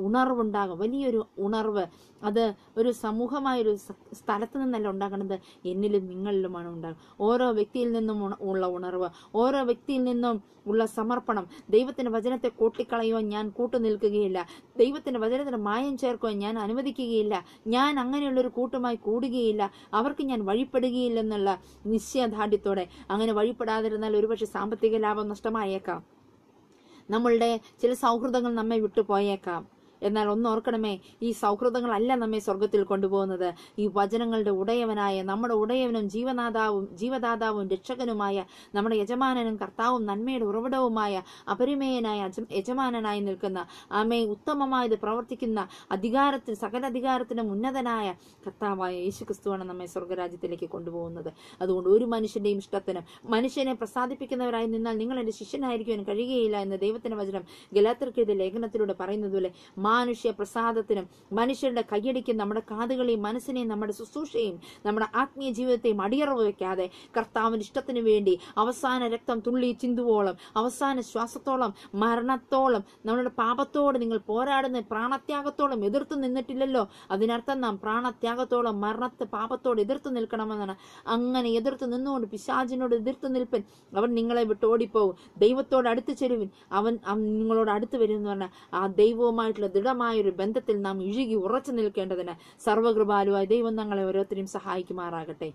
ഉണർവുണ്ടാകും വലിയൊരു ഉണർവ് അത് ഒരു സമൂഹമായൊരു സ്ഥലത്ത് നിന്നല്ല ഉണ്ടാകുന്നത് എന്നിലും നിങ്ങളിലുമാണ് ഉണ്ടാകുന്നത് ഓരോ വ്യക്തിയിൽ നിന്നും ഉള്ള ഉണർവ് ഓരോ വ്യക്തിയിൽ നിന്നും ഉള്ള സമർപ്പണം ദൈവത്തിന്റെ വചനത്തെ കൂട്ടിക്കളയുവാൻ ഞാൻ കൂട്ടുനിൽക്കുകയില്ല ദൈവത്തിന്റെ വചനത്തിന് മായം ചേർക്കുവാൻ ഞാൻ അനുവദിക്കുകയില്ല ഞാൻ അങ്ങനെയുള്ളൊരു കൂട്ടുമായി കൂടുകയില്ല അവർക്ക് ഞാൻ വഴിപ്പെടുകയില്ലെന്നുള്ള നിശ്ചയദാർഢ്യത്തോടെ അങ്ങനെ വഴിപ്പെടാതിരുന്നാൽ ഒരുപക്ഷെ സാമ്പത്തിക ലാഭം നഷ്ടമായേക്കാം നമ്മളുടെ ചില സൗഹൃദങ്ങൾ നമ്മെ വിട്ടുപോയേക്കാം എന്നാൽ ഒന്നോർക്കണമേ ഈ സൗഹൃദങ്ങളല്ല നമ്മെ സ്വർഗത്തിൽ കൊണ്ടുപോകുന്നത് ഈ വചനങ്ങളുടെ ഉടയവനായ നമ്മുടെ ഉടയവനും ജീവനാദാവും ജീവദാതാവും രക്ഷകനുമായ നമ്മുടെ യജമാനനും കർത്താവും നന്മയുടെ ഉറവിടവുമായ അപരിമേയനായ യജമാനനായി നിൽക്കുന്ന ആമേ ഉത്തമമായത് പ്രവർത്തിക്കുന്ന അധികാരത്തിൽ സകല അധികാരത്തിനും ഉന്നതനായ കർത്താവായ യേശുക്രിസ്തുവാണ് നമ്മെ സ്വർഗരാജ്യത്തിലേക്ക് കൊണ്ടുപോകുന്നത് അതുകൊണ്ട് ഒരു മനുഷ്യന്റെയും ഇഷ്ടത്തിനും മനുഷ്യനെ പ്രസാദിപ്പിക്കുന്നവരായി നിന്നാൽ നിങ്ങൾ എന്റെ ശിഷ്യനായിരിക്കുവാൻ കഴിയുകയില്ല എന്ന് ദൈവത്തിന്റെ വചനം ഗലാത്തർക്കെഴുതിയ ലേഖനത്തിലൂടെ പറയുന്നതുപോലെ മാനുഷ്യ പ്രസാദത്തിനും മനുഷ്യരുടെ കയ്യടിക്കും നമ്മുടെ കാതുകളെയും മനസ്സിനെയും നമ്മുടെ ശുശ്രൂഷയും നമ്മുടെ ആത്മീയ ജീവിതത്തെയും അടിയറവ് വയ്ക്കാതെ കർത്താവിന് ഇഷ്ടത്തിനു വേണ്ടി അവസാന രക്തം തുള്ളി ചിന്തുവോളം അവസാന ശ്വാസത്തോളം മരണത്തോളം നമ്മുടെ പാപത്തോട് നിങ്ങൾ പോരാടുന്ന പ്രാണത്യാഗത്തോളം എതിർത്ത് നിന്നിട്ടില്ലല്ലോ അതിനർത്ഥം നാം പ്രാണത്യാഗത്തോളം മരണത്തെ പാപത്തോട് എതിർത്ത് നിൽക്കണമെന്നാണ് അങ്ങനെ എതിർത്ത് നിന്നുകൊണ്ട് പിശാചിനോട് എതിർത്ത് നിൽപ്പൻ അവൻ നിങ്ങളെ വിട്ട് ഓടിപ്പോവും ദൈവത്തോട് അടുത്ത് ചെരുവിൻ അവൻ നിങ്ങളോട് അടുത്ത് വരും എന്ന് പറഞ്ഞാൽ ആ ദൈവവുമായിട്ടുള്ള ദൃഢമായൊരു ബന്ധത്തിൽ നാം ഇഴുകി ഉറച്ചു നിൽക്കേണ്ടതിന് സർവകൃപാലുവായ ദൈവം ഞങ്ങളെ ഓരോരുത്തരെയും സഹായിക്കുമാറാകട്ടെ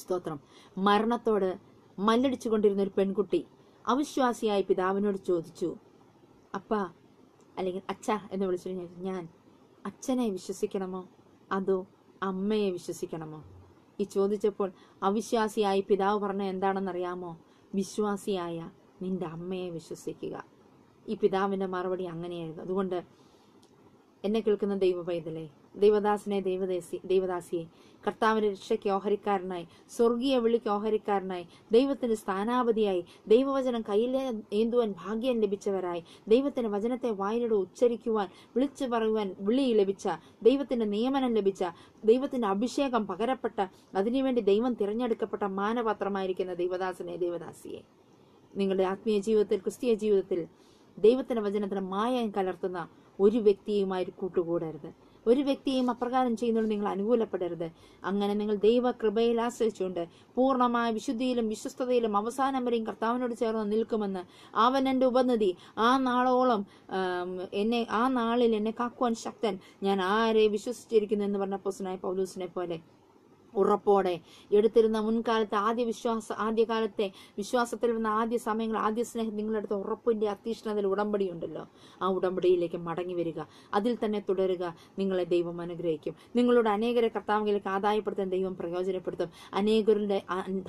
സ്തോത്രം മരണത്തോട് മല്ലടിച്ചു കൊണ്ടിരുന്ന ഒരു പെൺകുട്ടി അവിശ്വാസിയായ പിതാവിനോട് ചോദിച്ചു അപ്പ അല്ലെങ്കിൽ അച്ഛ എന്ന് വിളിച്ചു ഞാൻ അച്ഛനെ വിശ്വസിക്കണമോ അതോ അമ്മയെ വിശ്വസിക്കണമോ ഈ ചോദിച്ചപ്പോൾ അവിശ്വാസിയായി പിതാവ് പറഞ്ഞ എന്താണെന്നറിയാമോ വിശ്വാസിയായ നിന്റെ അമ്മയെ വിശ്വസിക്കുക ഈ പിതാവിൻ്റെ മറുപടി അങ്ങനെയായിരുന്നു അതുകൊണ്ട് എന്നെ കേൾക്കുന്ന ദൈവപൈതലേ ദൈവദാസനെ ദൈവദേശി ദൈവദാസിയെ കർത്താവിൻ്റെ രക്ഷയ്ക്ക് ഓഹരിക്കാരനായി സ്വർഗീയ വിളിക്ക് ഓഹരിക്കാരനായി ദൈവത്തിന് സ്ഥാനാപതിയായി ദൈവവചനം കയ്യിലെ ഏന്തുവാൻ ഭാഗ്യം ലഭിച്ചവരായി ദൈവത്തിന്റെ വചനത്തെ വായിലൂടെ ഉച്ചരിക്കുവാൻ വിളിച്ചു പറയുവാൻ വിളി ലഭിച്ച ദൈവത്തിന്റെ നിയമനം ലഭിച്ച ദൈവത്തിന്റെ അഭിഷേകം പകരപ്പെട്ട അതിനുവേണ്ടി ദൈവം തിരഞ്ഞെടുക്കപ്പെട്ട മാനപാത്രമായിരിക്കുന്ന ദൈവദാസനെ ദൈവദാസിയെ നിങ്ങളുടെ ആത്മീയ ജീവിതത്തിൽ ക്രിസ്തീയ ജീവിതത്തിൽ ദൈവത്തിൻ്റെ വചനത്തിന് മായം കലർത്തുന്ന ഒരു വ്യക്തിയുമായി കൂട്ടുകൂടരുത് ഒരു വ്യക്തിയും അപ്രകാരം ചെയ്യുന്നതിൽ നിങ്ങൾ അനുകൂലപ്പെടരുത് അങ്ങനെ നിങ്ങൾ ദൈവ കൃപയിൽ ആശ്രയിച്ചുകൊണ്ട് പൂർണ്ണമായ വിശുദ്ധിയിലും വിശ്വസ്തയിലും അവസാനം വരെയും കർത്താവിനോട് ചേർന്ന് നിൽക്കുമെന്ന് അവൻ എൻ്റെ ഉപനിധി ആ നാളോളം എന്നെ ആ നാളിൽ എന്നെ കാക്കുവാൻ ശക്തൻ ഞാൻ ആരെ വിശ്വസിച്ചിരിക്കുന്നു എന്ന് പറഞ്ഞ പൊസനായ പൗലൂസിനെ പോലെ ഉറപ്പോടെ എടുത്തിരുന്ന മുൻകാലത്തെ ആദ്യ വിശ്വാസ ആദ്യകാലത്തെ വിശ്വാസത്തിൽ വന്ന ആദ്യ സമയങ്ങൾ ആദ്യ സ്നേഹം നിങ്ങളെടുത്ത ഉറപ്പിൻ്റെ അത്യീഷ്ണതയിൽ ഉടമ്പടി ഉണ്ടല്ലോ ആ ഉടമ്പടിയിലേക്ക് മടങ്ങി വരിക അതിൽ തന്നെ തുടരുക നിങ്ങളെ ദൈവം അനുഗ്രഹിക്കും നിങ്ങളോട് അനേകരെ കർത്താവിലേക്ക് ആദായപ്പെടുത്താൻ ദൈവം പ്രയോജനപ്പെടുത്തും അനേകരുടെ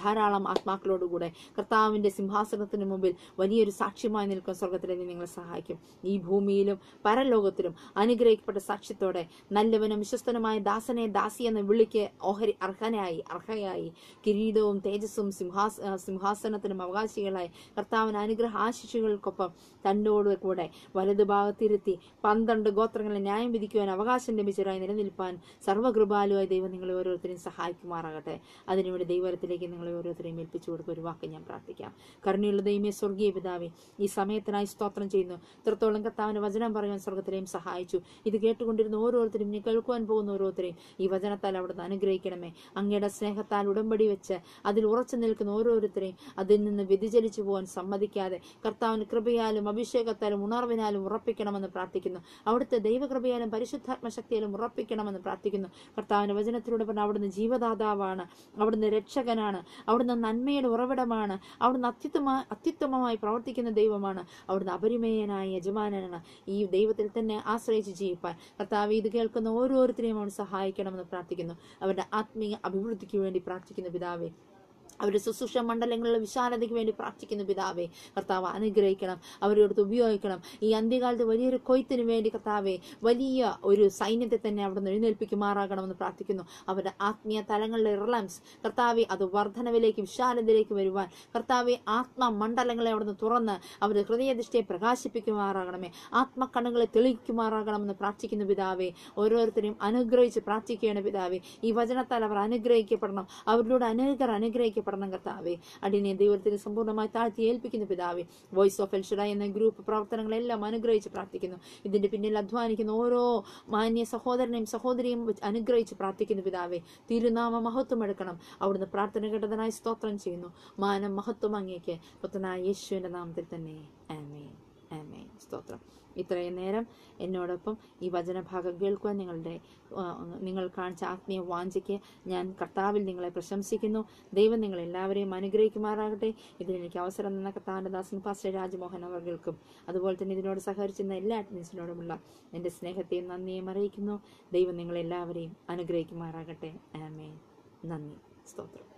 ധാരാളം ആത്മാക്കളോടുകൂടെ കർത്താവിൻ്റെ സിംഹാസനത്തിന് മുമ്പിൽ വലിയൊരു സാക്ഷ്യമായി നിൽക്കുന്ന സ്വർഗത്തിലേക്ക് നിങ്ങളെ സഹായിക്കും ഈ ഭൂമിയിലും പരലോകത്തിലും അനുഗ്രഹിക്കപ്പെട്ട സാക്ഷ്യത്തോടെ നല്ലവനും വിശ്വസ്തനുമായ ദാസനെ ദാസി എന്ന് വിളിക്ക് ഓഹരി അർഹനായി അർഹയായി കിരീടവും തേജസ്സും സിംഹാസ സിംഹാസനത്തിനും അവകാശികളായി കർത്താവൻ അനുഗ്രഹ ആശിഷുകൾക്കൊപ്പം തന്നോട് കൂടെ വലതുഭാഗത്തിരുത്തി പന്ത്രണ്ട് ഗോത്രങ്ങളെ ന്യായം വിധിക്കുവാൻ അവകാശം ലഭിച്ചവരായി നിലനിൽപ്പാൻ സർവകൃപാലുവായി ദൈവം നിങ്ങളെ ഓരോരുത്തരെയും സഹായിക്കുമാറാകട്ടെ അതിനുവേണ്ടി ദൈവരത്തിലേക്ക് നിങ്ങളെ ഓരോരുത്തരെയും ഏൽപ്പിച്ചു കൊടുക്കുക ഒരു വാക്ക് ഞാൻ പ്രാർത്ഥിക്കാം കരുണയുള്ള ദൈവമേ സ്വർഗീയ പിതാവി ഈ സമയത്തിനായി സ്തോത്രം ചെയ്യുന്നു ഇത്രത്തോളം കർത്താവിന് വചനം പറയുവാൻ സ്വർഗത്തിലെയും സഹായിച്ചു ഇത് കേട്ടുകൊണ്ടിരുന്ന ഓരോരുത്തരും ഇനി കേൾക്കുവാൻ പോകുന്ന ഓരോരുത്തരെയും ഈ വചനത്താൽ അവിടുന്ന് അനുഗ്രഹിക്കണമേ അങ്ങയുടെ സ്നേഹത്താൽ ഉടമ്പടി വെച്ച് അതിൽ ഉറച്ചു നിൽക്കുന്ന ഓരോരുത്തരെയും അതിൽ നിന്ന് വ്യതിചലിച്ചു പോകാൻ സമ്മതിക്കാതെ കർത്താവിന് കൃപയാലും അഭിഷേകത്താലും ഉണർവിനാലും ഉറപ്പിക്കണമെന്ന് പ്രാർത്ഥിക്കുന്നു അവിടുത്തെ ദൈവകൃപയാലും പരിശുദ്ധാത്മശക്തിയാലും ഉറപ്പിക്കണമെന്ന് പ്രാർത്ഥിക്കുന്നു കർത്താവിന്റെ വചനത്തിലൂടെ പറഞ്ഞാൽ അവിടുന്ന് ജീവദാതാവാണ് അവിടുന്ന് രക്ഷകനാണ് അവിടുന്ന് നന്മയുടെ ഉറവിടമാണ് അവിടുന്ന് അത്യുത്തമ അത്യുത്തമമായി പ്രവർത്തിക്കുന്ന ദൈവമാണ് അവിടുന്ന് അപരിമേയനായ യജമാനനാണ് ഈ ദൈവത്തിൽ തന്നെ ആശ്രയിച്ച് ജീവിപ്പാൻ കർത്താവ് ഇത് കേൾക്കുന്ന ഓരോരുത്തരെയും അവൻ സഹായിക്കണമെന്ന് പ്രാർത്ഥിക്കുന്നു അവരുടെ ആത്മീയ ആത്മീയ അഭിവൃദ്ധിക്ക് വേണ്ടി പ്രാർത്ഥിക്കുന്ന പിതാവേ അവരുടെ ശുശ്രൂഷ മണ്ഡലങ്ങളിലെ വിശാലതയ്ക്ക് വേണ്ടി പ്രാർത്ഥിക്കുന്ന പിതാവെ കർത്താവ് അനുഗ്രഹിക്കണം അവരോടത്ത് ഉപയോഗിക്കണം ഈ അന്ത്യകാലത്ത് വലിയൊരു കൊയ്ത്തിന് വേണ്ടി കർത്താവെ വലിയ ഒരു സൈന്യത്തെ തന്നെ അവിടെ നിന്ന് എഴുന്നേൽപ്പിക്കുമാറാകണമെന്ന് പ്രാർത്ഥിക്കുന്നു അവരുടെ ആത്മീയ തലങ്ങളിലെ റിലംസ് കർത്താവെ അത് വർധനവിലേക്ക് വിശാലതയിലേക്ക് വരുവാൻ കർത്താവെ ആത്മ മണ്ഡലങ്ങളെ അവിടെ നിന്ന് തുറന്ന് അവരുടെ ഹൃദയദൃഷ്ടിയെ പ്രകാശിപ്പിക്കുമാറാകണമേ ആത്മക്കണ്ണുകളെ തെളിയിക്കുമാറാകണമെന്ന് പ്രാർത്ഥിക്കുന്ന പിതാവെ ഓരോരുത്തരെയും അനുഗ്രഹിച്ച് പ്രാർത്ഥിക്കുകയാണ് പിതാവെ ഈ വചനത്താൽ അവർ അനുഗ്രഹിക്കപ്പെടണം അവരിലൂടെ അനേകർ അനുഗ്രഹിക്കും പഠനം കർത്താവെ അടിനെ ദൈവത്തിന് സമ്പൂർണ്ണമായി താഴ്ത്തി ഏൽപ്പിക്കുന്നു പിതാവെ വോയിസ് ഓഫ് എൽഷഡ എന്ന ഗ്രൂപ്പ് പ്രവർത്തനങ്ങളെല്ലാം അനുഗ്രഹിച്ച് പ്രാർത്ഥിക്കുന്നു ഇതിന്റെ പിന്നിൽ അധ്വാനിക്കുന്ന ഓരോ മാന്യ സഹോദരനെയും സഹോദരിയും അനുഗ്രഹിച്ച് പ്രാർത്ഥിക്കുന്നു പിതാവെ തിരുനാമ മഹത്വം എടുക്കണം അവിടുന്ന് പ്രാർത്ഥന കേട്ടതിനായി സ്തോത്രം ചെയ്യുന്നു മാനം മഹത്വം അങ്ങേക്ക് പുത്തനായ യേശുവിന്റെ നാമത്തിൽ തന്നെ ആമേ ആമേ സ്തോത്രം ഇത്രയും നേരം എന്നോടൊപ്പം ഈ വചനഭാഗം കേൾക്കുവാൻ നിങ്ങളുടെ നിങ്ങൾ കാണിച്ച ആത്മീയ വാഞ്ചയ്ക്ക് ഞാൻ കർത്താവിൽ നിങ്ങളെ പ്രശംസിക്കുന്നു ദൈവം നിങ്ങൾ എല്ലാവരെയും അനുഗ്രഹിക്കുമാറാകട്ടെ ഇതിലെനിക്ക് അവസരം തന്ന കർത്താവിൻ്റെ ദാസൻ പാസ്റ്റർ രാജ്മോഹൻ അവർക്കും അതുപോലെ തന്നെ ഇതിനോട് സഹകരിച്ചിരുന്ന എല്ലാ അഡ്മിൻസിനോടുമുള്ള എൻ്റെ സ്നേഹത്തെയും നന്ദിയും അറിയിക്കുന്നു ദൈവം നിങ്ങളെല്ലാവരെയും അനുഗ്രഹിക്കുമാറാകട്ടെ ആമേ നന്ദി സ്തോത്രം